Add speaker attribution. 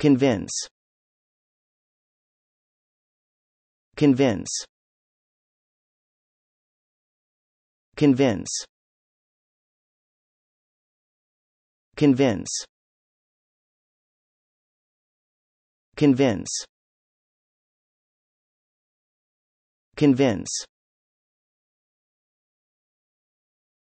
Speaker 1: Convince. Convince. Convince. Convince. Convince. Convince.